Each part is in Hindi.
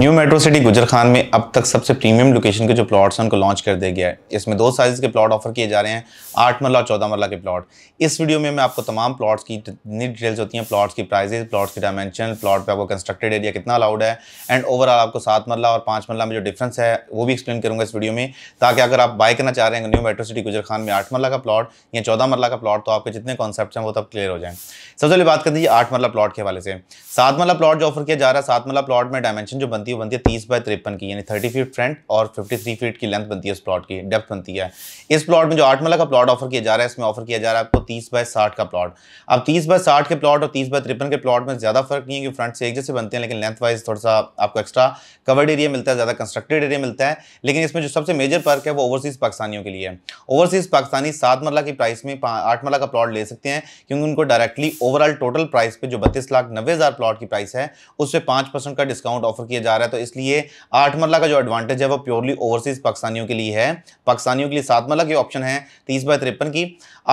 न्यू मेट्रो सिटी गुजर खान में अब तक सबसे प्रीमियम लोकेशन के जो प्लॉट्स हैं उनको लॉन्च कर दिया गया है इसमें दो साइज़ के प्लॉट ऑफर किए जा रहे हैं आठ मरला और चौदह मरला के प्लॉट इस वीडियो में मैं आपको तमाम प्लॉट्स की जितनी डिटेल्स होती हैं प्लॉट्स की प्राइजेज प्लॉट्स की डायमेंशन प्लॉट पर आपको कंस्ट्रक्टेड एरिया कितना अलाउड है एंड ओवरऑल आपको सात मरला और पाँच मरला में जो डिफ्रेंस है वो भी एक्सप्लेन करूँगा इस वीडियो में ताकि अगर आप बाय करना चाह रहे हैं न्यू मेट्रो सिटी गुजर खान में आठ मरला का प्लॉट या चौदह मरला का प्लॉट तो आपके जितने कॉन्सेप्ट हैं वो तब क्लियर हो जाए सबसे पहले बात करती है आठ मरला प्लॉट के हवाले से सात मरला प्लॉट जो ऑफर किया जा रहा है सात मरला प्लॉट में डायमेंशन जो बनती बनती है बनती है तीस बाय तिरपन की यानी थर्टी फीट फ्रंट और फिफ्टी थ्री फीट की लेंथ बनती है इस प्लॉट की डेप्थ बनती है इस प्लॉट में जो आठ मल्ला का प्लॉट ऑफर किया जा रहा है इसमें ऑफर किया जा रहा है आपको तीस बाय साठ का प्लॉट अब तीस बाय साठ के प्लॉट और तीस बाय तिरपन के प्लॉट में ज़्यादा फर्क नहीं है क्योंकि फ्रंट से एक जैसे बनते हैं लेकिन लेंथ वाइज थोड़ा सा आपको एक्स्ट्रा कवर्ड एरिया मिलता है ज़्यादा कंस्ट्रक्टेड एरिया मिलता है लेकिन इसमें जो सबसे मेजर फर्क है वो ओवरसीज़ पाकिस्तानियों के लिए ओवरसीज़ पाकिस्तानी सात मरला की प्राइस में आठ मरला का प्लॉट ले सकते हैं क्योंकि उनको डायरेक्टली ओवरऑल टोटल प्राइस पे जो बत्तीस लाख नब्बे हज़ार प्लॉट की प्राइस है उस पर पांच परसेंट का डिस्काउंट ऑफर किया जा रहा है रहा है तो इसलिए आठ मरला का जो एडवांटेज है वो प्योरली ओवरसीज पाकिस्तानियों के लिए है पाकिस्तानियों के लिए सात मरला की ऑप्शन है तीस बाय तिरपन की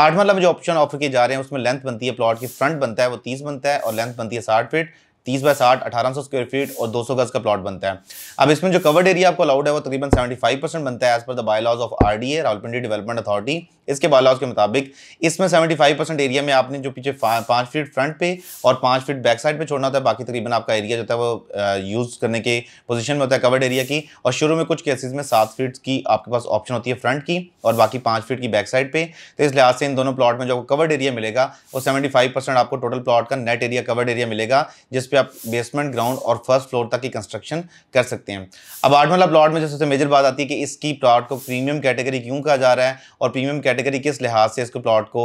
आठ मरला में जो ऑप्शन ऑफर किए जा रहे हैं उसमें लेंथ बनती है प्लॉट की फ्रंट बनता है वो तीस बनता है और लेंथ बनती है साठ फीट तीस बाय साठ अठारह सौ स्क्वायर फीट और दो सौ गज का प्लॉट बनता है अब इसमें जो कवर्ड एरिया आपको अलाउड है वो तकरीबन सेवेंटी फाइव परसेंट बनता है एज पर the bylaws of R D A Rawalpindi development authority इसके बालाउज के मुताबिक इसमें 75 परसेंट एरिया में आपने जो पीछे पाँच फीट फ्रंट पे और पाँच फीट बैक साइड पे छोड़ना होता है बाकी तकरीबन आपका एरिया जो है वो यूज़ करने के पोजीशन में होता है कवर्ड एरिया की और शुरू में कुछ केसेस में सात फीट की आपके पास ऑप्शन होती है फ्रंट की और बाकी पाँच फीट की बैक साइड पर तो इस लिहाज से इन दोनों प्लाट में जो कवर्ड एरिया मिलेगा वो सेवेंटी आपको टोटल प्लाट का नेट एरिया कवर्ड एरिया मिलेगा जिसपे आप बेसमेंट ग्राउंड और फर्स्ट फ्लोर तक की कंस्ट्रक्शन कर सकते हैं अब आठ वाला प्लाट में जो सबसे मेजर बात आती है कि इसकी प्लाट को प्रीमियम कैटेगरी क्यों कहा जा रहा है और प्रीमियम कैटेगरी किस लिहाज से इसको प्लॉट को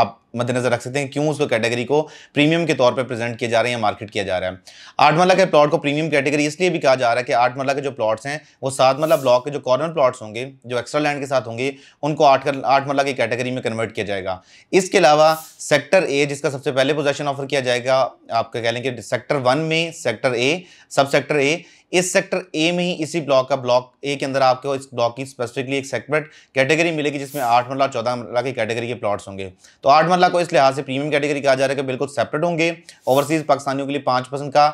आप मद्देनजर रख सकते हैं क्यों उसको कैटेगरी को प्रीमियम के तौर पर प्रेजेंट किया जा रहे हैं मार्केट किया जा रहा है आठ मरला के प्लॉट को प्रीमियम कैटेगरी इसलिए भी कहा जा रहा है कि आठ मरला के जो प्लॉट्स हैं वो सात मरला ब्लॉक के जो कॉर्नर प्लॉट्स होंगे जो एक्स्ट्रा लैंड के साथ होंगे उनको आठ आठ मरला की कैटेगरी में कन्वर्ट किया जाएगा इसके अलावा सेक्टर ए जिसका सबसे पहले पोजेशन ऑफर किया जाएगा आपका कह लें कि सेक्टर वन में सेक्टर ए सब सेक्टर ए इस सेक्टर ए में ही इसी ब्लॉक का ब्लॉक ए के अंदर आपको इस ब्लॉक की स्पेसिफिकली एक सेक्टरेट कैटेगरी मिलेगी जिसमें आठ मरला चौदह मरला की कैटेगरी के प्लॉट्स होंगे तो आठ मरला को इस लिहाज से प्रीमियम कैटेगरी कहा जा रहा है कि बिल्कुल सेपरेट होंगे ओवरसीज पाकिस्तानियों के लिए पाँच परसेंट का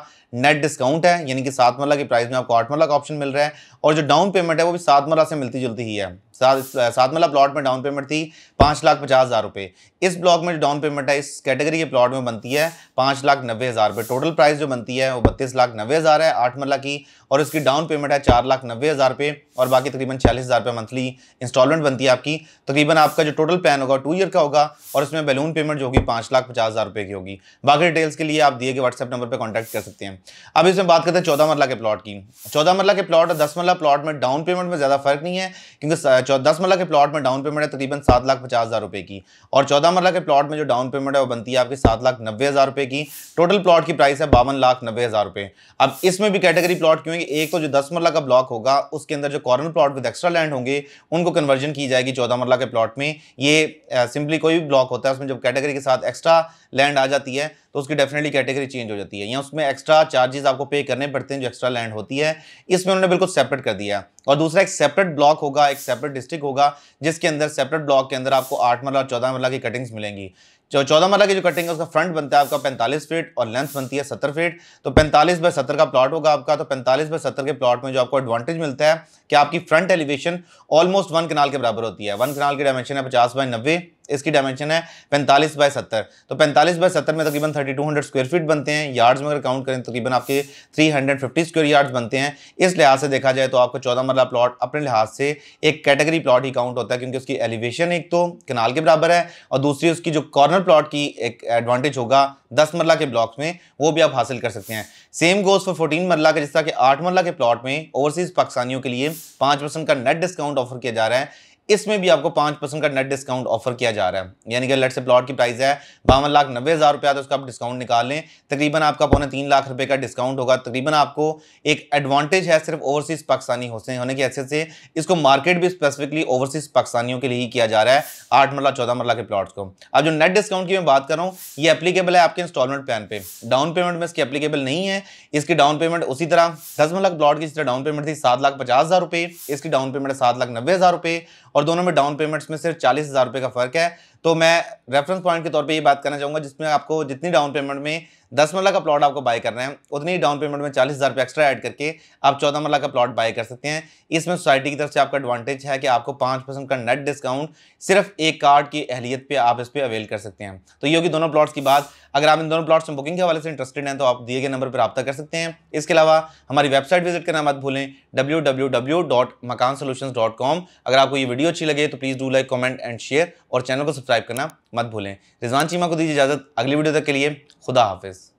नेट डिस्काउंट है यानी कि सात मरला की प्राइस में आपको आठ मरला का ऑप्शन मिल रहा है और जो डाउन पेमेंट है वो भी सात मरला से मिलती जुलती ही है सात मतलब प्लॉट में डाउन पेमेंट थी पाँच लाख पचास हज़ार रुपये इस ब्लॉक में जो डाउन पेमेंट है इस कैटेगरी के प्लॉट में बनती है पाँच लाख नब्बे हज़ार रुपये टोटल प्राइस जो बनती है वो बत्तीस लाख नब्बे हज़ार है आठ मरला की और इसकी डाउन पेमेंट है चार लाख नब्बे हज़ार रुपये और बाकी तकरीबन छियालीस हज़ार रुपये मंथली इंस्टॉलमेंट बनती है आपकी तकरीबन आपका जो टोटल प्लान होगा टू ईयर का होगा और इसमें बैलून पेमेंट जो होगी पाँच लाख पचास हज़ार रुपये की होगी बाकी डिटेल्स के लिए आप दिए गए व्हाट्सअप नंबर पर कॉन्टैक्ट कर सकते हैं अब इसमें बात करते हैं चौदह मरला के प्लॉट की चौदह मरला के प्लॉट और दस मरला प्लॉट में डाउन पेमेंट में ज़्यादा फर्क नहीं है क्योंकि दस मरला के प्लॉट में डाउन पेमेंट है तकरीबन सात लाख पचास हज़ार रुपये की और चौदह मरला के प्लॉट में जो डाउन पेमेंट है वो बनती है आपके सात लाख नब्बे हज़ार रुपये की टोटल प्लॉट की प्राइस है बावन लाख नब्बे हज़ार रुपये अब इसमें भी कैटेगरी प्लॉट है एक तो जो दस मरला का ब्लॉक होगा उसके अंदर जो corner plot with extra land होंगे उनको कन्वर्जन की जाएगी चौदह मरला के प्लॉट में ये सिंपली कोई भी ब्लॉक होता है उसमें जब कैटेगरी के साथ एक्स्ट्रा लैंड आ जाती है तो उसकी डेफिनेटली कैटेगरी चेंज हो जाती है या उसमें एक्स्ट्रा चार्जेस आपको पे करने पड़ते हैं जो एक्स्ट्रा लैंड होती है इसमें उन्होंने बिल्कुल सेपरेट कर दिया और दूसरा एक सेपरेट ब्लॉक होगा एक सेपरेट डिस्ट्रिक्ट होगा जिसके अंदर सेपरेट ब्लॉक के अंदर आपको आठ मरला और चौदह मरला की कटिंग्स मिलेंगी जो चौदह मरला की जो कटिंग है उसका फ्रंट बनता है आपका पैंतालीस फीट और लेंथ बनती है सत्तर फीट तो पैंतालीस बाय सत्तर का प्लॉट होगा आपका तो पैंतालीस बाय सत्तर के प्लॉट में जो आपको एडवांटेज मिलता है कि आपकी front elevation almost one kanal के बराबर होती है वन कनाल की डायमेंशन है पचास बाय नब्बे इसकी डायमेंशन है पैंतालीस बाय सत्तर तो पैंतालीस बाय सत्तर में तकरीबन thirty two hundred square feet बनते हैं यार्ड्स में अगर काउंट करें तकरीबन आपके three hundred fifty square yards बनते हैं इस लिहाज से देखा जाए तो आपको चौदह मरला प्लॉट अपने लिहाज से एक कैटेगरी प्लॉट ही काउंट होता है क्योंकि उसकी एलिवेशन एक तो कनाल के बराबर है और दूसरी उसकी जो कॉर्नर प्लॉट की एक एडवांटेज होगा दस मरला के ब्लॉक में वो भी आप हासिल कर सकते हैं सेम गोज फॉर फोर्टीन मरला के जिस तरह के आठ मरला के प्लॉट में ओवरसीज पाकिस्तानियों के लिए पाँच परसेंट का नेट डिस्काउंट ऑफर किया जा रहा है इसमें भी आपको पाँच परसेंट का नेट डिस्काउंट ऑफर किया जा रहा है यानी कि लट से प्लॉट की प्राइस है बावन लाख नब्बे हज़ार रुपया तो उसका आप डिस्काउंट निकाल लें तकरीबन आपका पौने तीन लाख रुपये का डिस्काउंट होगा तकरीबन आपको एक एडवांटेज है सिर्फ ओवरसीज़ पाकिस्तानी होने होने की हैसियत से इसको मार्केट भी स्पेसिफिकली ओवरसीज़ पाकिस्तानियों के लिए ही किया जा रहा है आठ मरला चौदह मरला के प्लॉट्स को अब जो नेट डिस्काउंट की मैं बात कर रहा हूँ ये एप्लीकेबल है आपके इंस्टॉलमेंट प्लान पर डाउन पेमेंट में इसकी अपलीकेबल नहीं है इसकी डाउन पेमेंट उसी तरह दस मरला प्लॉट की जिस डाउन पेमेंट थी सात लाख पचास हज़ार रुपये इसकी डाउन पेमेंट है सात लाख नब्बे हज़ार रुपये और दोनों में डाउन पेमेंट्स में सिर्फ चालीस हज़ार रुपये का फ़र्क है तो मैं रेफरेंस पॉइंट के तौर पे ये बात करना चाहूँगा जिसमें आपको जितनी डाउन पेमेंट में दस मरला का प्लॉट आपको बाय करना है उतनी ही डाउन पेमेंट में चालीस हज़ार रुपये एक्स्ट्रा ऐड करके आप चौदह मरला का प्लॉट बाय कर सकते हैं इसमें सोसाइटी की तरफ से आपका एडवांटेज है कि आपको पाँच परसेंट का नेट डिस्काउंट सिर्फ एक कार्ड की अहलियत पर आप इस पर अवेल कर सकते हैं तो ये होगी दोनों प्लॉट्स की बात अगर आप इन दोनों प्लॉट्स में बुकिंग के हवाले से इंटरेस्टेड हैं तो आप दिए गए नंबर पर रबा कर सकते हैं इसके अलावा हमारी वेबसाइट विजिट करना मत भूलें W W dot Makaan solution dot com अगर आपको ये वीडियो अच्छी लगे तो please do like comment and share और चैनल को सब्सक्राइब सब्सक्राइब करना मत भूलें रिजवान चीमा को दीजिए इजाजत अगली वीडियो तक के लिए खुदा हाफिज़